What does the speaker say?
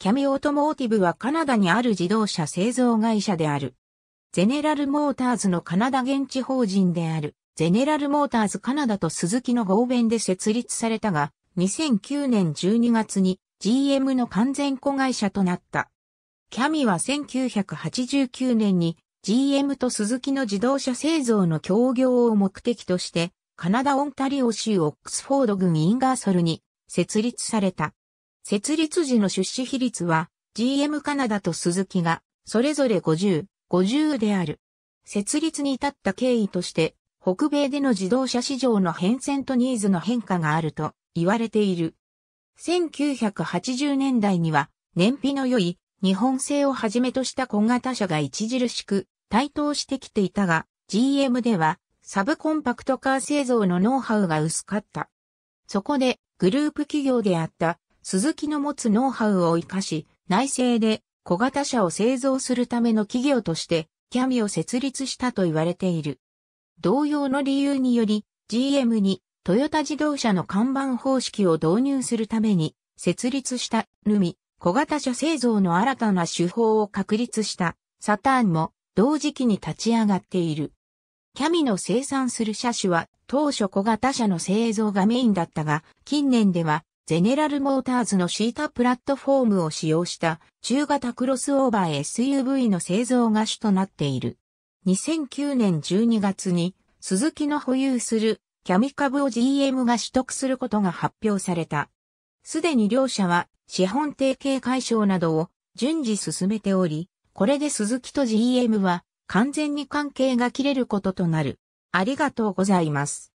キャミオートモーティブはカナダにある自動車製造会社である。ゼネラルモーターズのカナダ現地法人である、ゼネラルモーターズカナダとスズキの合弁で設立されたが、2009年12月に GM の完全子会社となった。キャミは1989年に GM とスズキの自動車製造の協業を目的として、カナダ・オンタリオ州オックスフォード郡インガーソルに設立された。設立時の出資比率は GM カナダとスズキがそれぞれ50、50である。設立に至った経緯として北米での自動車市場の変遷とニーズの変化があると言われている。1980年代には燃費の良い日本製をはじめとした小型車が著しく台頭してきていたが GM ではサブコンパクトカー製造のノウハウが薄かった。そこでグループ企業であった鈴木の持つノウハウを活かし、内製で小型車を製造するための企業として、キャミを設立したと言われている。同様の理由により、GM にトヨタ自動車の看板方式を導入するために、設立したルミ、小型車製造の新たな手法を確立したサターンも同時期に立ち上がっている。キャミの生産する車種は当初小型車の製造がメインだったが、近年ではゼネラルモーターズのシータプラットフォームを使用した中型クロスオーバー SUV の製造が主となっている。2009年12月にスズキの保有するキャミ株を GM が取得することが発表された。すでに両社は資本提携解消などを順次進めており、これでスズキと GM は完全に関係が切れることとなる。ありがとうございます。